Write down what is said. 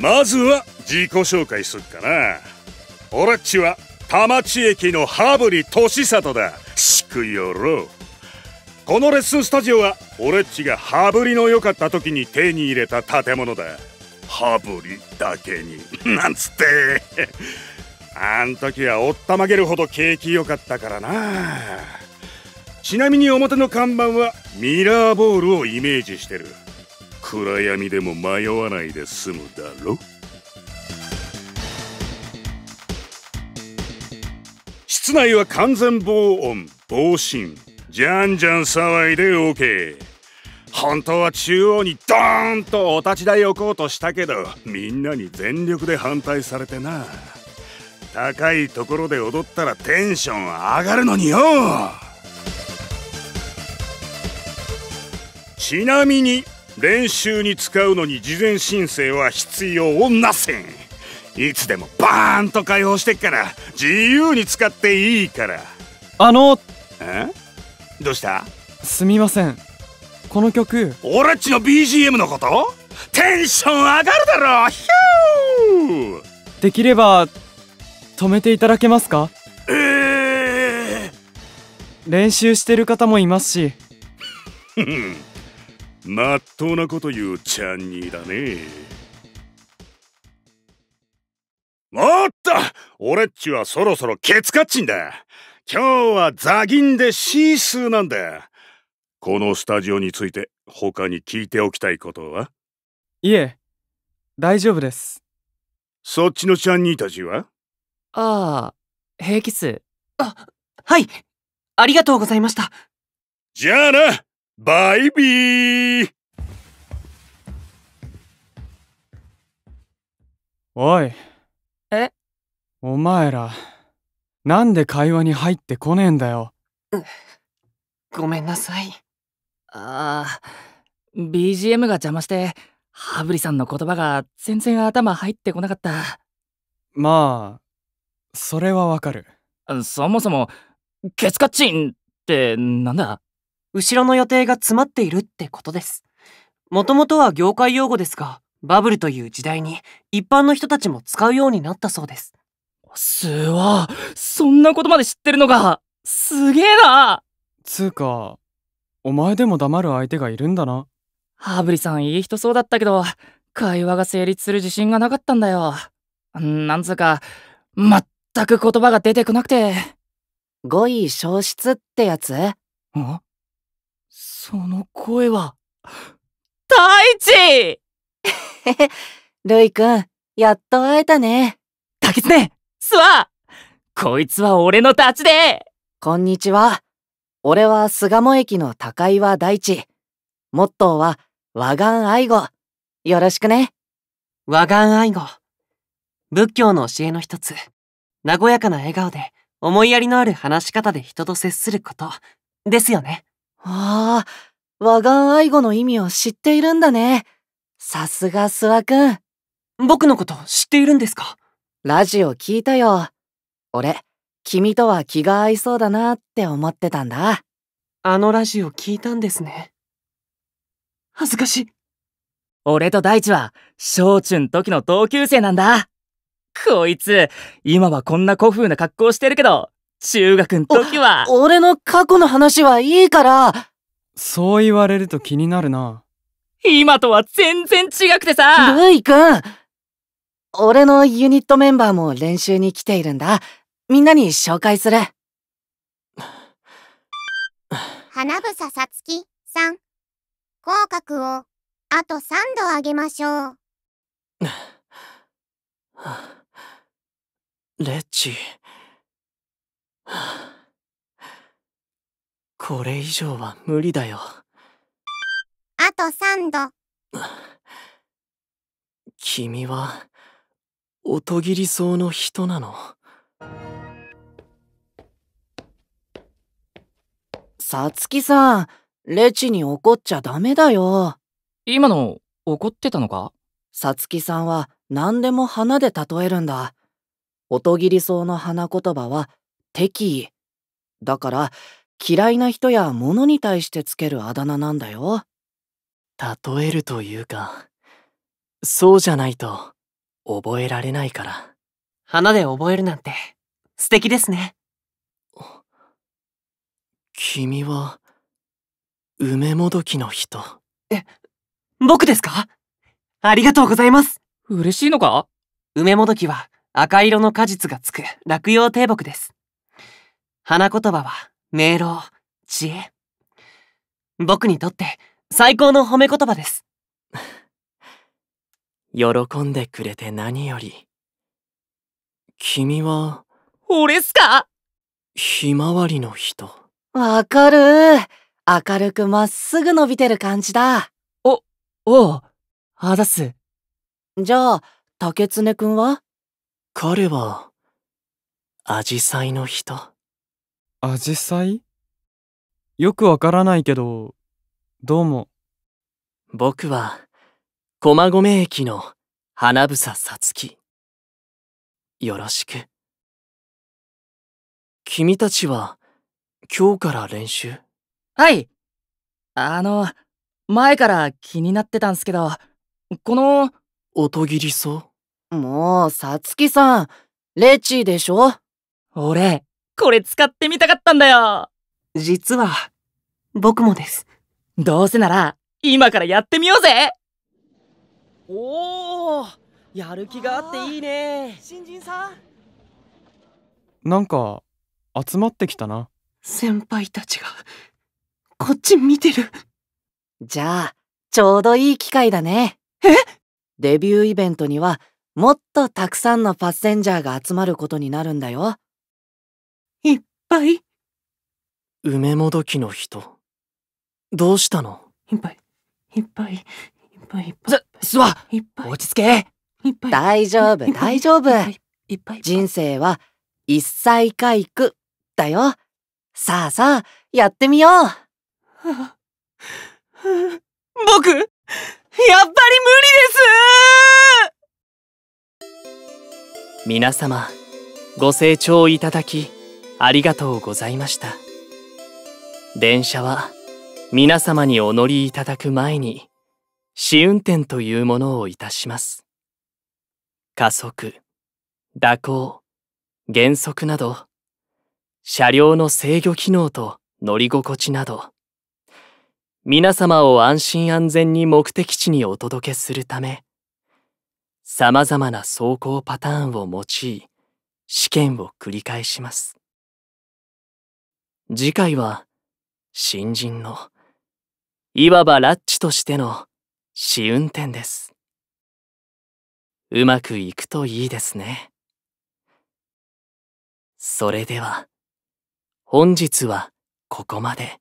まずは自己紹介すっかな俺っちは田町駅の羽振俊里だしくよろこのレッスンスタジオは俺っちが羽振の良かった時に手に入れた建物だ羽振だけに なんつってあん時はおったまげるほど景気良かったからなちなみに表の看板はミラーボールをイメージしてる暗闇でも迷わないで済むだろ室内は完全防音防振じゃんじゃん騒いで OK 本当は中央にドーンとお立ち台置こうとしたけどみんなに全力で反対されてな高いところで踊ったらテンション上がるのによちなみに練習に使うのに事前申請は必要なせんいつでもバーンと解放してっから自由に使っていいからあのえどうしたすみませんこの曲俺っちの BGM のことテンション上がるだろヒューできれば止めていただけますかええー、練習してる方もいますしまっとうなこと言うチャンニーだねおっと俺っちはそろそろケツカッチンだ今日はザギンでシースーなんだこのスタジオについて他に聞いておきたいことはいえ大丈夫ですそっちのチャンニーたちはああ平気数あはいありがとうございましたじゃあなバイビーおい。えお前ら、なんで会話に入ってこねえんだよ。ごめんなさい。ああ、BGM が邪魔して、ハブリさんの言葉が全然頭入ってこなかった。まあ、それはわかる。そもそも、ケツカチンってなんだ後ろの予定が詰まっているってことです。もともとは業界用語ですが、バブルという時代に一般の人たちも使うようになったそうです。すーわ、そんなことまで知ってるのか。すげえなつーか、お前でも黙る相手がいるんだな。ハブリさんいい人そうだったけど、会話が成立する自信がなかったんだよ。なんつうか、まったく言葉が出てこなくて。語彙消失ってやつんその声は、太一 ルイ君、やっと会えたね。竹爪すわこいつは俺のダチでこんにちは。俺は巣鴨駅の高岩大地。モットーは、和願愛護。よろしくね。和願愛護。仏教の教えの一つ。和やかな笑顔で、思いやりのある話し方で人と接すること。ですよね。ああ、和顔愛語の意味を知っているんだね。さすが諏訪くん。僕のこと知っているんですかラジオ聞いたよ。俺、君とは気が合いそうだなって思ってたんだ。あのラジオ聞いたんですね。恥ずかしい。俺と大地は、小中の時の同級生なんだ。こいつ、今はこんな古風な格好してるけど、中学ん時は。俺の過去の話はいいから。そう言われると気になるな。今とは全然違くてさ。ルイ君。俺のユニットメンバーも練習に来ているんだ。みんなに紹介する。花房さつきさん。口角をあと3度上げましょう。レッチ。これ以上は無理だよあと3度君は音切りそうの人なのさつきさんレチに怒っちゃダメだよ今の怒ってたのかさつきさんは何でも花で例えるんだ音切り草の花言葉は敵意だから嫌いな人や物に対してつけるあだ名なんだよ。例えるというか、そうじゃないと覚えられないから。花で覚えるなんて素敵ですね。君は、梅もどきの人。え、僕ですかありがとうございます。嬉しいのか梅もどきは赤色の果実がつく落葉低木です。花言葉は明朗、知恵。僕にとって最高の褒め言葉です。喜んでくれて何より。君は、俺っすかひまわりの人。わかる明るくまっすぐ伸びてる感じだ。お、おう、あだす。じゃあ、竹爪くんは彼は、アジサイの人。アジサイよくわからないけど、どうも。僕は、駒込駅の花房さつき。よろしく。君たちは、今日から練習はいあの、前から気になってたんすけど、この、音切りそうもう、さつきさん、レチーでしょ俺、これ使ってみたかったんだよ実は、僕もです。どうせなら、今からやってみようぜおおやる気があっていいね新人さんなんか、集まってきたな。先輩たちが、こっち見てる。じゃあ、ちょうどいい機会だね。えデビューイベントには、もっとたくさんのパッセンジャーが集まることになるんだよ。いっぱい梅もどきの人どうしたのいっぱいいっぱいいっぱいいっぱいすわ落ち着け大丈夫大丈夫人生は一歳回復だよさあさあやってみよう、僕やっぱり無理です皆様ご清聴いただきありがとうございました。電車は皆様にお乗りいただく前に試運転というものをいたします。加速、蛇行、減速など、車両の制御機能と乗り心地など、皆様を安心安全に目的地にお届けするため、様々な走行パターンを用い、試験を繰り返します。次回は、新人の、いわばラッチとしての試運転です。うまくいくといいですね。それでは、本日はここまで。